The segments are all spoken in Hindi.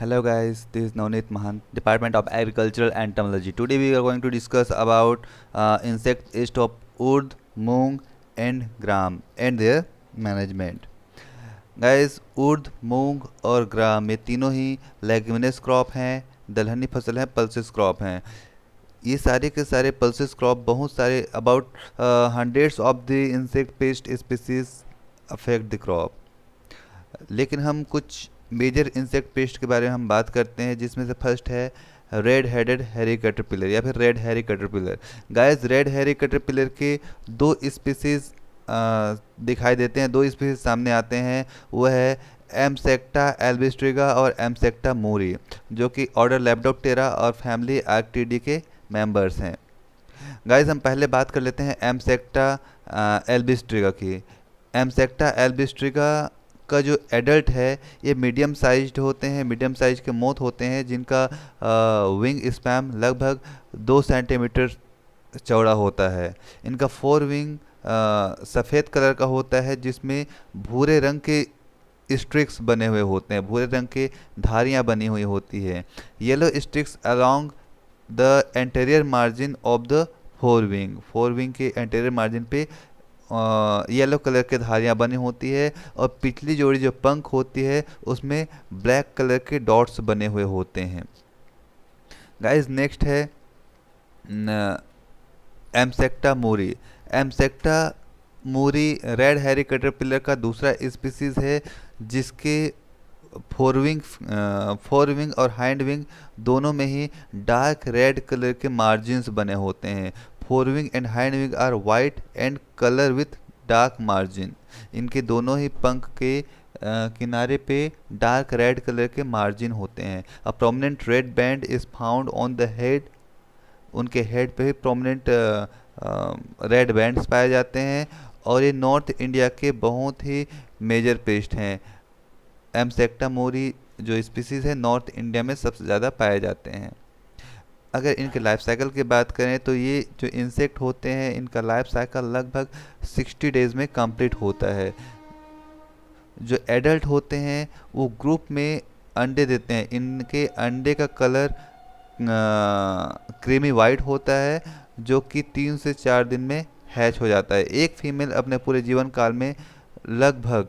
Hello guys, this is Navneet Mahan, Department of Agricultural and Entomology. Today we are going to discuss about uh, insect yeast of urd, moong and gram and their management. Guys उर्द मूंग और ग्राम ये तीनों ही लेगमिनस क्रॉप हैं दलहनी फसल हैं पल्सिस क्रॉप हैं ये सारे के सारे पल्सिस क्रॉप बहुत सारे about hundreds of the insect pest species affect the crop लेकिन हम कुछ मेजर इंसेक्ट पेस्ट के बारे में हम बात करते हैं जिसमें से फर्स्ट है रेड हेडेड हैरी कटरपिलर या फिर red hairy caterpillar guys red hairy caterpillar के दो स्पीसीज दिखाई देते हैं दो स्पीसीज सामने आते हैं वो है एमसेक्टा एल्बिस्ट्रिगा और एमसेक्टा मोरी जो कि ऑर्डर लैपटॉप टेरा और फैमिली आर्कटीडी के मेंबर्स हैं गाइस हम पहले बात कर लेते हैं एमसेक्टा एल्बिस्ट्रिगा की एमसेक्टा एल्बिस्ट्रिगा का जो एडल्ट है ये मीडियम साइज्ड होते हैं मीडियम साइज के मोथ होते हैं जिनका विंग स्पैम लगभग दो सेंटीमीटर चौड़ा होता है इनका फोर विंग सफ़ेद कलर का होता है जिसमें भूरे रंग के स्ट्रिक्स बने हुए होते हैं भूरे रंग के धारियाँ बनी हुई होती है yellow streaks along the anterior margin of the fore wing fore wing के एंटेरियर मार्जिन पे येलो कलर के धारियाँ बनी होती है और पिछली जोड़ी जो पंख होती है उसमें ब्लैक कलर के डॉट्स बने हुए होते हैं गाइस नेक्स्ट है एमसेक्टा मोरी एमसेक्टा मोरी रेड हैरी कटरपिलर का दूसरा स्पीसीज है जिसके फोर विंग फोर विंग और हाइंड विंग दोनों में ही डार्क रेड कलर के मार्जिन्स बने होते हैं and and wing are white and colour with dark margin इनके दोनों ही पंख के किनारे पे डार्क रेड कलर के मार्जिन होते हैं a prominent red band is found on the head उनके हेड पे प्रोमिनेंट रेड बैंड्स पाए जाते हैं और ये नॉर्थ इंडिया के बहुत ही मेजर पेस्ट हैं एमसेक्टामोरी मोरी जो स्पीसीज़ है नॉर्थ इंडिया में सबसे ज़्यादा पाए जाते हैं अगर इनके लाइफ साइकिल की बात करें तो ये जो इंसेक्ट होते हैं इनका लाइफ साइकिल लगभग 60 डेज़ में कंप्लीट होता है जो एडल्ट होते हैं वो ग्रुप में अंडे देते हैं इनके अंडे का कलर क्रीमी वाइट होता है जो कि तीन से चार दिन में हैच हो जाता है एक फीमेल अपने पूरे जीवन काल में लगभग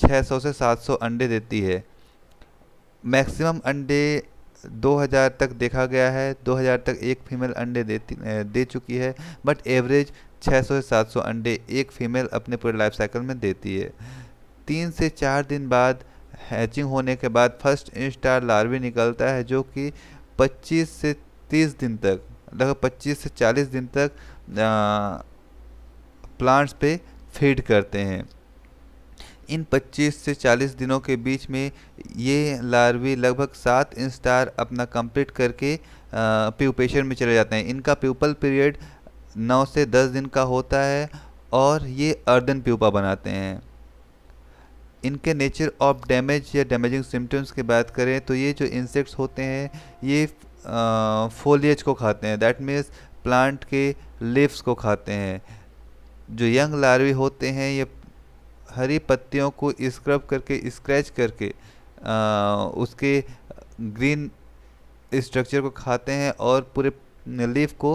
छः सौ से सात सौ अंडे देती है मैक्सिमम अंडे 2000 तक देखा गया है 2000 तक एक फीमेल अंडे देती दे चुकी है बट एवरेज 600 से 700 अंडे एक फीमेल अपने पूरे लाइफ साइकिल में देती है तीन से चार दिन बाद हैचिंग होने के बाद फर्स्ट इंस्टार लार्वी निकलता है जो कि 25 से 30 दिन तक लगभग 25 से 40 दिन तक प्लांट्स पे फीड करते हैं इन 25 से 40 दिनों के बीच में ये लार्वी लगभग सात इंस्टार अपना कंप्लीट करके प्यूपेशन में चले जाते हैं इनका प्यूपल पीरियड 9 से 10 दिन का होता है और ये अर्दन प्यूपा बनाते हैं इनके नेचर ऑफ डैमेज या डैमेजिंग सिम्टम्स की बात करें तो ये जो इंसेक्ट्स होते हैं ये फोलियज को खाते हैं दैट मीन्स प्लांट के लिप्स को खाते हैं जो यंग लार्वी होते हैं ये हरी पत्तियों को स्क्रब करके स्क्रैच करके आ, उसके ग्रीन स्ट्रक्चर को खाते हैं और पूरे लीफ को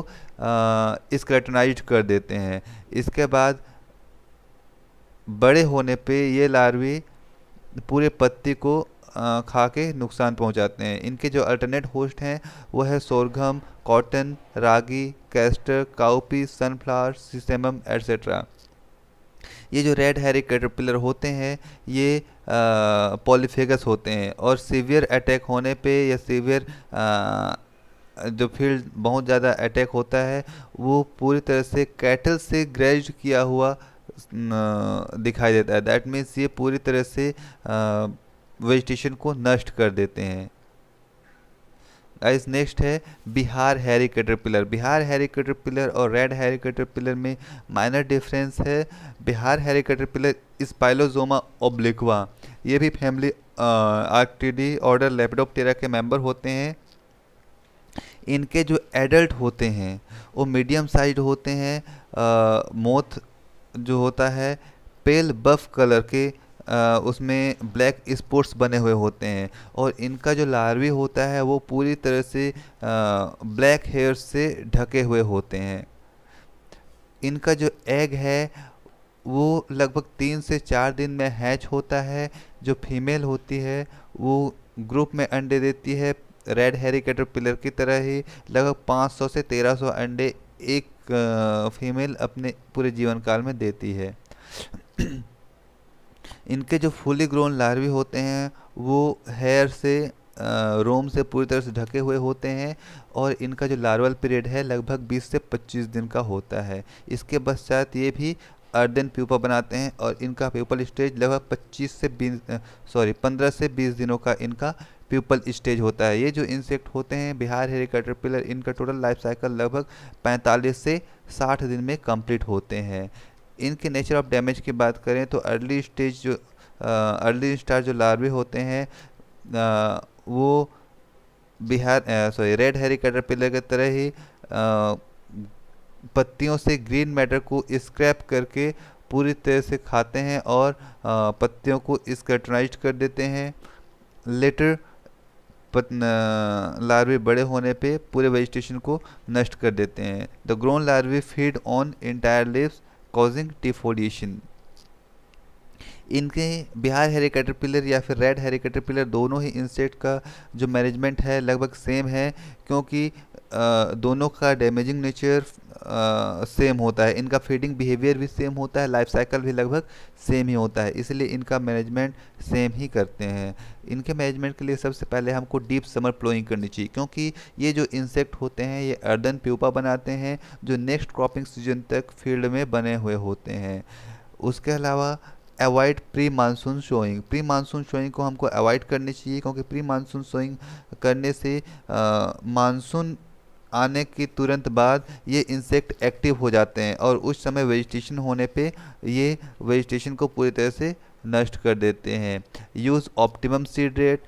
स्क्रेटनाइज कर देते हैं इसके बाद बड़े होने पे ये लार्वी पूरे पत्ती को आ, खा के नुकसान पहुंचाते हैं इनके जो अल्टरनेट होस्ट हैं वो है sorghum cotton ragi castor cowpea sunflower sesamum etcetera ये जो रेड हेरी कैटरपिलर होते हैं ये पॉलीफेगस होते हैं और सीवियर अटैक होने पे या सीवियर जो फील्ड बहुत ज़्यादा अटैक होता है वो पूरी तरह से कैटल से ग्रेज किया हुआ दिखाई देता है दैट मीन्स ये पूरी तरह से वेजिटेशन को नष्ट कर देते हैं गाइस नेक्स्ट है Bihar hairy caterpillar Bihar hairy caterpillar और रेड हैरी कैटरपिलर में माइनर डिफरेंस है Bihar hairy caterpillar Spilosoma obliqua ये भी फैमिली आर्कटीडी ऑर्डर लेपडोपटेरा के मेंबर होते हैं इनके जो एडल्ट होते हैं वो मीडियम साइज होते हैं मोथ जो होता है पेल बफ कलर के उसमें ब्लैक स्पोर्ट्स बने हुए होते हैं और इनका जो लार्वी होता है वो पूरी तरह से ब्लैक हेयर से ढके हुए होते हैं इनका जो एग है वो लगभग तीन से चार दिन में हैच होता है जो फीमेल होती है वो ग्रुप में अंडे देती है रेड हैरी कैटरपिलर की तरह ही लगभग 500 से 1300 अंडे एक फीमेल अपने पूरे जीवन काल में देती है इनके जो फुली ग्रोन लार्वे होते हैं वो हेयर से रोम से पूरी तरह से ढके हुए होते हैं और इनका जो लार्वल पीरियड है लगभग 20 से 25 दिन का होता है इसके पश्चात ये भी अर्दन प्यूपा बनाते हैं और इनका प्यूपल स्टेज लगभग 25 से बीस सॉरी 15 से 20 दिनों का इनका प्यूपल स्टेज होता है ये जो इंसेक्ट होते हैं बिहार हेरी कैटरपिलर इनका टोटल लाइफ साइकिल लगभग पैंतालीस से साठ दिन में कम्प्लीट होते हैं इनके नेचर ऑफ डैमेज की बात करें तो अर्ली स्टेज जो अर्ली स्टार जो लार्वे होते हैं आ, वो बिहार सॉरी रेड हेरी पिलर की तरह ही आ, पत्तियों से ग्रीन मैटर को स्क्रैप करके पूरी तरह से खाते हैं और आ, पत्तियों को स्कर्टनाइज कर देते हैं लेटर लार्वे बड़े होने पे पूरे वेजिटेशन को नष्ट कर देते हैं the grown larvae feed on entire leaves causing defoliation इनके बिहार हेरी कैटरपिलर या फिर रेड हेरी कैटरपिलर दोनों ही इंसेक्ट का जो मैनेजमेंट है लगभग सेम है क्योंकि दोनों का डैमेजिंग नेचर सेम होता है इनका फीडिंग बिहेवियर भी सेम होता है लाइफ साइकिल भी लगभग सेम ही होता है इसलिए इनका मैनेजमेंट सेम ही करते हैं इनके मैनेजमेंट के लिए सबसे पहले हमको डीप समर प्लोइंग करनी चाहिए क्योंकि ये जो इंसेक्ट होते हैं ये अर्दन प्यूपा बनाते हैं जो नेक्स्ट क्रॉपिंग सीजन तक फील्ड में बने हुए होते हैं उसके अलावा avoid pre monsoon sowing pre monsoon sowing को हमको अवॉइड करनी चाहिए क्योंकि प्री मानसून शोइंग करने से मानसून आने के तुरंत बाद ये इंसेक्ट एक्टिव हो जाते हैं और उस समय वेजिटेशन होने पे ये वेजिटेशन को पूरी तरह से नष्ट कर देते हैं यूज़ ऑप्टिमम सीड रेट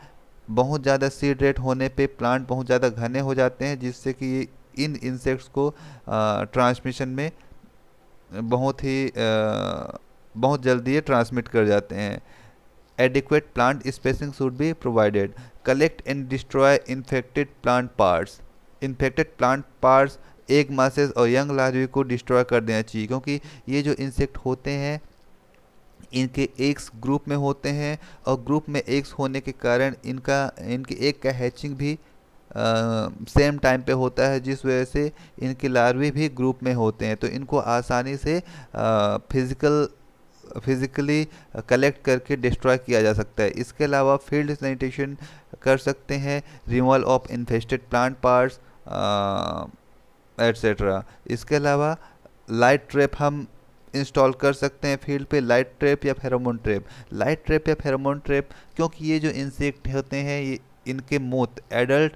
बहुत ज़्यादा सीड रेट होने पे प्लांट बहुत ज़्यादा घने हो जाते हैं जिससे कि ये इन इंसेक्ट्स को ट्रांसमिशन में बहुत ही आ, बहुत जल्दी ये ट्रांसमिट कर जाते हैं एडिक्वेट प्लांट स्पेसिंग शुड भी provided collect and destroy infected plant parts infected plant parts egg masses और यंग लार्वे को डिस्ट्रॉय कर देना चाहिए क्योंकि ये जो इंसेक्ट होते हैं इनके एग्स ग्रुप में होते हैं और ग्रुप में एग्स होने के कारण इनका इनके एक का हैचिंग भी सेम टाइम पे होता है जिस वजह से इनके लार्वे भी ग्रुप में होते हैं तो इनको आसानी से फिज़िकल फिज़िकली कलेक्ट करके डिस्ट्रॉय किया जा सकता है इसके अलावा फील्ड सैनिटेशन कर सकते हैं removal of infested plant parts etcetera इसके अलावा लाइट ट्रैप हम इंस्टॉल कर सकते हैं फील्ड पे लाइट ट्रैप या फेरोमोन ट्रैप लाइट ट्रैप या फेरोमोन ट्रैप क्योंकि ये जो इंसेक्ट होते हैं ये इनके मोत एडल्ट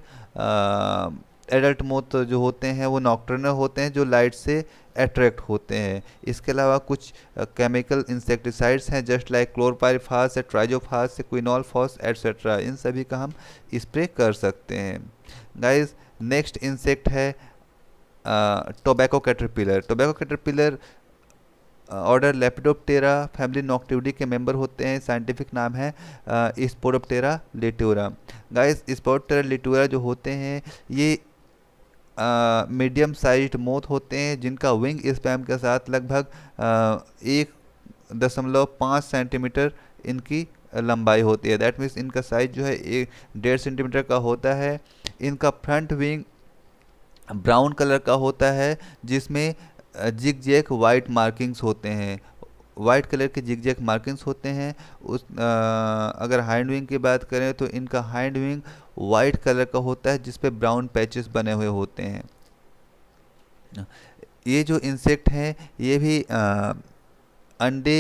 एडल्ट मोत जो होते हैं वो नॉक्टर्नल होते हैं जो लाइट से अट्रैक्ट होते हैं इसके अलावा कुछ केमिकल इंसेक्टिसाइड्स हैं जस्ट लाइक क्लोरपायरिफास या ट्राइजोफास क्विनॉलफॉस एट्सेट्रा इन सभी का हम स्प्रे कर सकते हैं गाइज नेक्स्ट इंसेक्ट है tobacco caterpillar tobacco caterpillar order Lepidoptera family Noctuidae के मेंबर होते हैं साइंटिफिक नाम है Spodoptera litura guys Spodoptera litura जो होते हैं ये मीडियम साइज मोथ होते हैं जिनका विंग स्पैम के साथ लगभग uh, एक दशमलव पाँच सेंटीमीटर इनकी लंबाई होती है दैट मीन्स इनका साइज जो है एक डेढ़ सेंटीमीटर का होता है इनका फ्रंट विंग ब्राउन कलर का होता है जिसमें जिग जैक वाइट मार्किंग्स होते हैं वाइट कलर के जिग जैक मार्किंग्स होते हैं उस आ, अगर हाइंड विंग की बात करें तो इनका हाइंड विंग वाइट कलर का होता है जिसपे ब्राउन पैचेस बने हुए होते हैं ये जो इंसेक्ट हैं ये भी आ, अंडे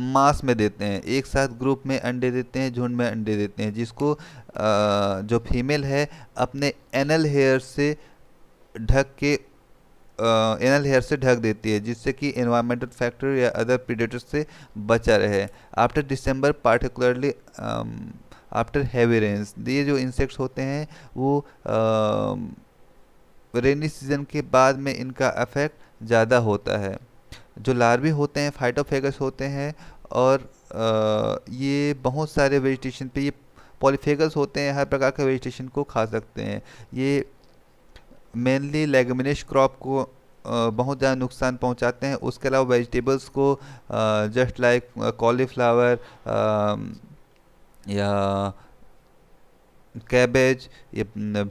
मास में देते हैं एक साथ ग्रुप में अंडे देते हैं झुंड में अंडे देते हैं जिसको जो फीमेल है अपने एनल हेयर से ढक के एनल हेयर से ढक देती है जिससे कि इन्वायरमेंटल फैक्टर या अदर प्रिडेटर से बचा रहे after December particularly after heavy rains ये जो इंसेक्ट्स होते हैं वो रेनी um, सीजन के बाद में इनका अफेक्ट ज़्यादा होता है जो लार्वे होते हैं फाइटोफेगस होते हैं और आ, ये बहुत सारे वेजिटेशन पे ये पॉलीफेगस होते हैं हर प्रकार के वेजिटेशन को खा सकते हैं ये मेनली लेगमिनेश क्रॉप को आ, बहुत ज़्यादा नुकसान पहुंचाते हैं उसके अलावा वेजिटेबल्स को आ, जस्ट लाइक कॉलीफ्लावर या कैबेज ये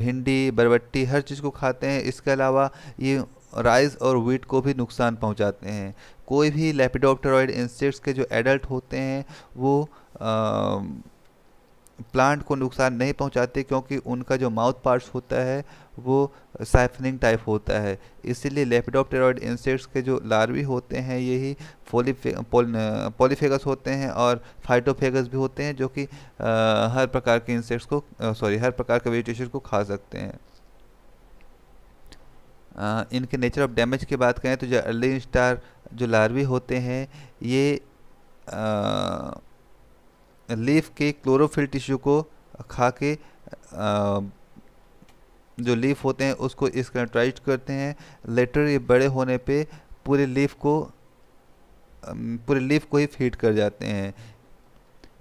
भिंडी बरबट्टी हर चीज़ को खाते हैं इसके अलावा ये राइस और वीट को भी नुकसान पहुंचाते हैं कोई भी लेपिडोप्टरॉइड इंसेक्ट्स के जो एडल्ट होते हैं वो आ, प्लांट को नुकसान नहीं पहुंचाते क्योंकि उनका जो माउथ पार्ट्स होता है वो साइफनिंग टाइप होता है इसीलिए लेपिडोप्टेरॉइड इंसेक्ट्स के जो लार्वी होते हैं यही पोलिफे पोलिफेगस होते हैं और फाइटोफेगस भी होते हैं जो कि हर प्रकार के इंसेक्ट्स को सॉरी हर प्रकार के वेजिटेशन को खा सकते हैं इनके नेचर ऑफ डैमेज की बात करें तो जो अर्ली स्टार जो लार्वी होते हैं ये लीफ के क्लोरोफिल टिश्यू को खा के आ, जो लीफ होते हैं उसको इसकनट्राइज करते हैं लेटर ये बड़े होने पे पूरे लीफ को पूरे लीफ को ही फीड कर जाते हैं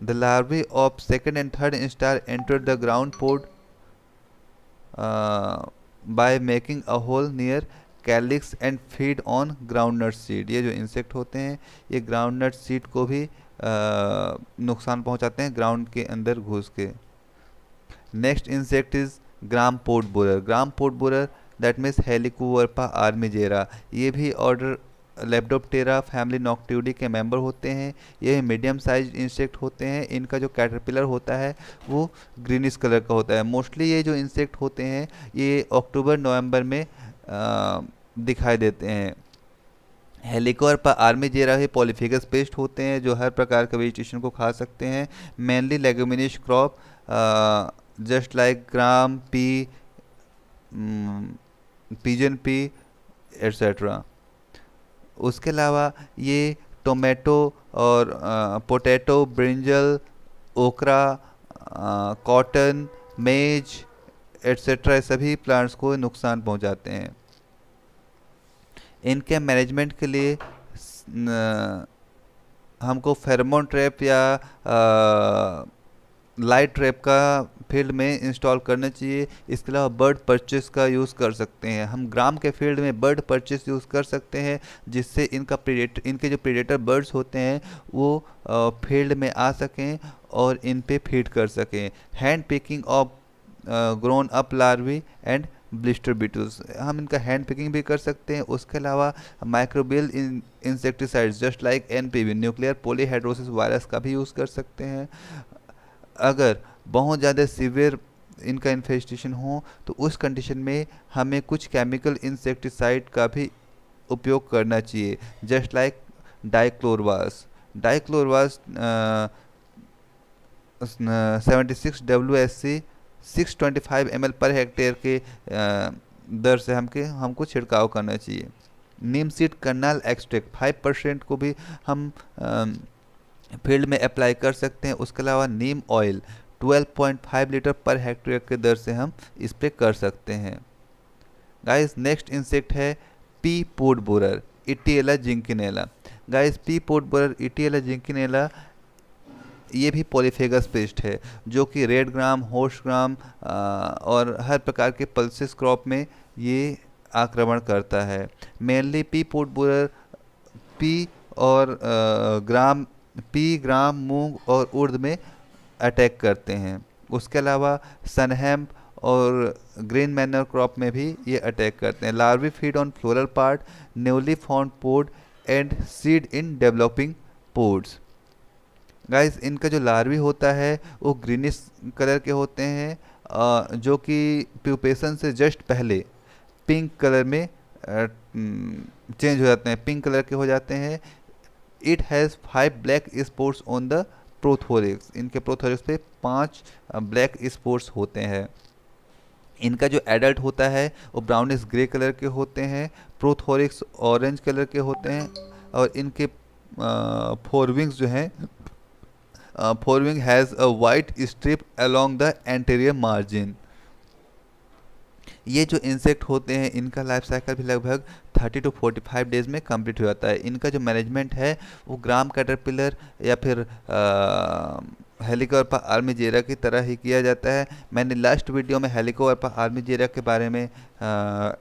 the larvae of second and third star enter the ground pod by making a hole near calyx and feed on groundnut seed ये जो इंसेक्ट होते हैं ये ग्राउंडनट सीड को भी आ, नुकसान पहुंचाते हैं ग्राउंड के अंदर घुस के next insect is gram pod borer gram pod borer that means army armigera ये भी ऑर्डर टेरा फैमिली नॉक्ट्यूडी के मेंबर होते हैं ये मीडियम साइज इंसेक्ट होते हैं इनका जो कैटरपिलर होता है वो ग्रीनिश कलर का होता है मोस्टली ये जो इंसेक्ट होते हैं ये अक्टूबर नवंबर में दिखाई देते हैं पर आर्मी जेरा ही पॉलीफिगस पेस्ट होते हैं जो हर प्रकार के वेजिटेशन को खा सकते हैं mainly leguminous crop just like gram pea pigeon pea etcetera उसके अलावा ये टोमेटो और potato brinjal okra cotton maize etcetera सभी प्लांट्स को नुकसान पहुंचाते हैं इनके मैनेजमेंट के लिए हमको फेरमोन ट्रैप या आ, लाइट ट्रैप का फील्ड में इंस्टॉल करना चाहिए इसके अलावा बर्ड परचेस का यूज़ कर सकते हैं हम ग्राम के फील्ड में बर्ड परचेस यूज़ कर सकते हैं जिससे इनका प्रीडेटर इनके जो प्रीडेटर बर्ड्स होते हैं वो फील्ड में आ सकें और इन पे फीड कर सकें hand picking of grown up larvae and blister beetles हम इनका हैंड पिकिंग भी कर सकते हैं उसके अलावा माइक्रोबियल इन insecticides just like N P V nuclear polyhedrosis virus का भी यूज़ कर सकते हैं अगर बहुत ज़्यादा सीवियर इनका इन्फेस्टेशन हो तो उस कंडीशन में हमें कुछ केमिकल इंसेक्टिसाइड का भी उपयोग करना चाहिए just like dichlorvos dichlorvos seventy six W S C six twenty five M L per hectare के दर से हमके हमको छिड़काव करना चाहिए neem seed kernel extract five percent को भी हम आ, फील्ड में अप्लाई कर सकते हैं उसके अलावा neem oil 12.5 litre per hectare के दर से हम स्प्रे कर सकते हैं गाइस नेक्स्ट इंसेक्ट है pea pod borer Etiella zinckenella guys pea pod borer Etiella zinckenella ये भी पॉलीफेगस पेस्ट है जो कि रेड ग्राम होश ग्राम आ, और हर प्रकार के पल्सिस क्रॉप में ये आक्रमण करता है mainly pea pod borer pea और आ, ग्राम पी ग्राम मूंग और उर्द में अटैक करते हैं उसके अलावा सनहैम्प और ग्रीन मैनर क्रॉप में भी ये अटैक करते हैं larvae feed on floral part newly formed pod and seed in developing pods guys इनका जो लार्वी होता है वो ग्रीनिश कलर के होते हैं जो कि प्यूपेशन से जस्ट पहले पिंक कलर में चेंज हो जाते हैं पिंक कलर के हो जाते हैं it has five black spots on the prothorax इनके प्रोथोरिक्स पे पांच ब्लैक स्पोर्ट्स होते हैं इनका जो एडल्ट होता है वो ब्राउनिश ग्रे कलर के होते हैं प्रोथोरिक्स ऑरेंज कलर के होते हैं और इनके फोर विंग्स जो हैं fore wing has a white strip along the anterior margin ये जो इंसेक्ट होते हैं इनका लाइफ साइकिल भी लगभग thirty to forty five days में कंप्लीट हो जाता है इनका जो मैनेजमेंट है वो ग्राम कैटरपिलर या फिर हेलीकॉप्टर आर्मी जेरा की तरह ही किया जाता है मैंने लास्ट वीडियो में हेलीकॉप्टर आर्मी जेरा के बारे में आ,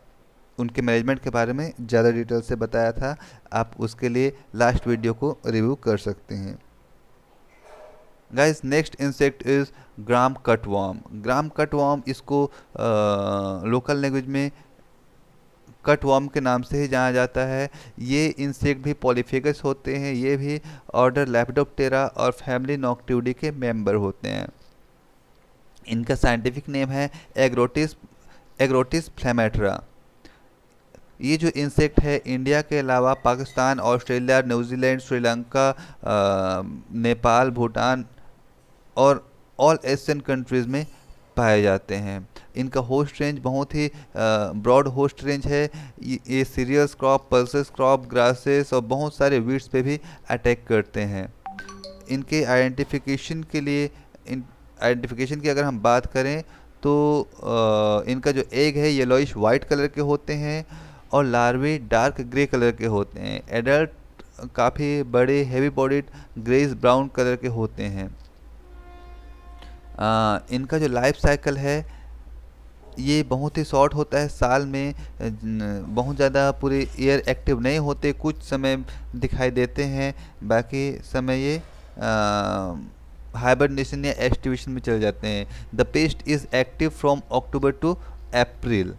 उनके मैनेजमेंट के बारे में ज़्यादा डिटेल से बताया था आप उसके लिए लास्ट वीडियो को रिव्यू कर सकते हैं guys next insect is gram cutworm gram cutworm इसको आ, लोकल लैंग्वेज में कटवॉर्म के नाम से ही जाना जाता है ये इंसेक्ट भी पॉलीफेगस होते हैं ये भी ऑर्डर लैपडोपटेरा और फैमिली नॉक्टिवडी के मेंबर होते हैं इनका साइंटिफिक नेम है एग्रोटिस एग्रोटिस फ्लैमेट्रा ये जो इंसेक्ट है इंडिया के अलावा पाकिस्तान ऑस्ट्रेलिया न्यूजीलैंड श्रीलंका नेपाल भूटान और ऑल एशियन कंट्रीज़ में पाए जाते हैं इनका होस्ट रेंज बहुत ही ब्रॉड होस्ट रेंज है ये cereals crop pulses crop grasses और बहुत सारे वीड्स पे भी अटैक करते हैं इनके आइडेंटिफिकेशन के लिए इन आइडेंटिफिकेशन की अगर हम बात करें तो आ, इनका जो एग है येलोइश वाइट कलर के होते हैं और लार्वे डार्क ग्रे कलर के होते हैं एडल्ट काफ़ी बड़े heavy bodied greyish brown colour के होते हैं आ, इनका जो लाइफ साइकिल है ये बहुत ही शॉर्ट होता है साल में बहुत ज़्यादा पूरे ईयर एक्टिव नहीं होते कुछ समय दिखाई देते हैं बाकी समय ये हाइबरनेशन या एस्टिवेशन में चले जाते हैं the pest is active from October to April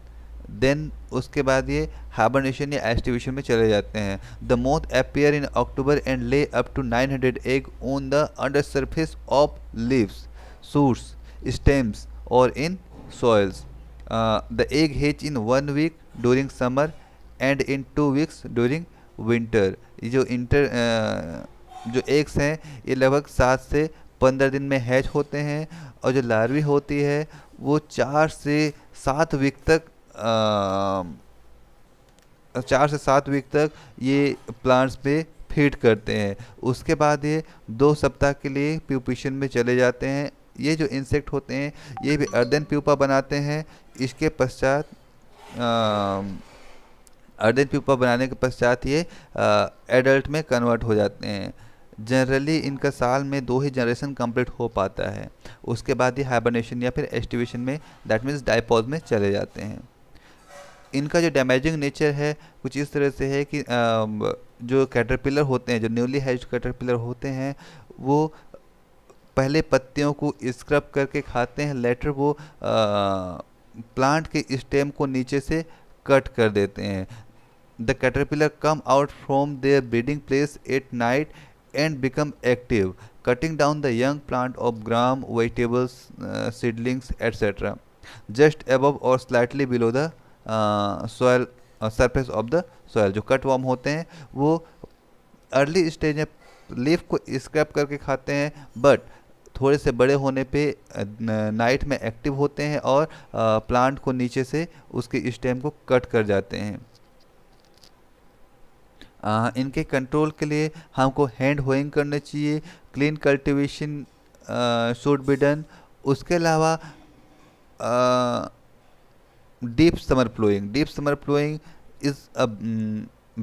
then उसके बाद ये हाइबरनेशन या एस्टिवेशन में चले जाते हैं the moth appear in October and lay up to 900 egg on the under surface of leaves shoots stems और in soils the egg hatch in one week during summer and in two weeks during winter ये जो इंटर uh, जो एग्स हैं ये लगभग सात से पंद्रह दिन में हैच होते हैं और जो लार्वी होती है वो चार से सात वीक तक आ, um, चार से सात वीक तक ये प्लांट्स पे फीड करते हैं उसके बाद ये दो सप्ताह के लिए प्यूपिशन में चले जाते हैं ये जो इंसेक्ट होते हैं ये भी अर्दन प्यूपा बनाते हैं इसके पश्चात अर्दन प्यूपा बनाने के पश्चात ये एडल्ट में कन्वर्ट हो जाते हैं जनरली इनका साल में दो ही जनरेशन कंप्लीट हो पाता है उसके बाद ही हाइबरनेशन या फिर एस्टिवेशन में दैट मीन्स डाइपोज में चले जाते हैं इनका जो डैमेजिंग नेचर है कुछ इस तरह से है कि आ, जो कैटरपिलर होते हैं जो न्यूली हैज कैटरपिलर होते हैं वो पहले पत्तियों को स्क्रब करके खाते हैं लेटर वो आ, प्लांट के स्टेम को नीचे से कट कर देते हैं the caterpillar come out from their breeding place at night and become active cutting down the young plant of gram vegetables seedlings etcetera just above और slightly below the soil surface of the soil जो कट वॉर्म होते हैं वो अर्ली स्टेज में लीफ को स्क्रैप करके खाते हैं बट थोड़े से बड़े होने पे नाइट में एक्टिव होते हैं और प्लांट को नीचे से उसके स्टेम को कट कर जाते हैं इनके कंट्रोल के लिए हमको हैंड होइंग करना चाहिए clean cultivation should be done उसके अलावा deep summer ploughing deep summer ploughing is a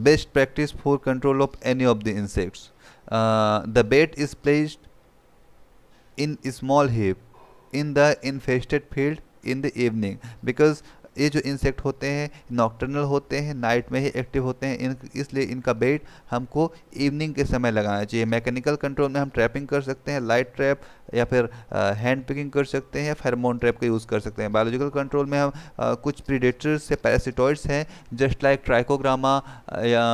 best practice for control of any of the insects the bait is placed in small heap in the infested field in the evening because ये जो इंसेक्ट होते हैं नॉक्टर्नल होते हैं नाइट में ही एक्टिव होते हैं इन इसलिए इनका बेट हमको इवनिंग के समय लगाना चाहिए मैकेनिकल कंट्रोल में हम ट्रैपिंग कर सकते हैं लाइट ट्रैप या फिर हैंड पिकिंग कर सकते हैं या फेरमोन ट्रैप का यूज़ कर सकते हैं बायोलॉजिकल कंट्रोल में हम आ, कुछ प्रीडेटर्स से पैरासिटॉइड्स हैं जस्ट लाइक ट्राइकोग्रामा या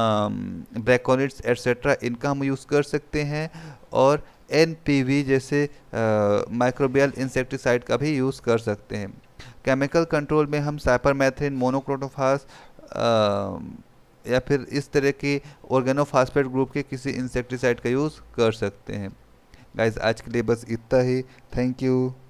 ब्रैकोनिट्स एट्सेट्रा इनका हम यूज़ कर सकते हैं और एन जैसे माइक्रोबियल इंसेक्टिसाइड का भी यूज़ कर सकते हैं केमिकल कंट्रोल में हम साइपरमेथ्रिन मोनोक्रोटोफास या फिर इस तरह के ऑर्गेनोफास्फेट ग्रुप के किसी इंसेक्टिसाइड का यूज़ कर सकते हैं गाइज आज के लिए बस इतना ही थैंक यू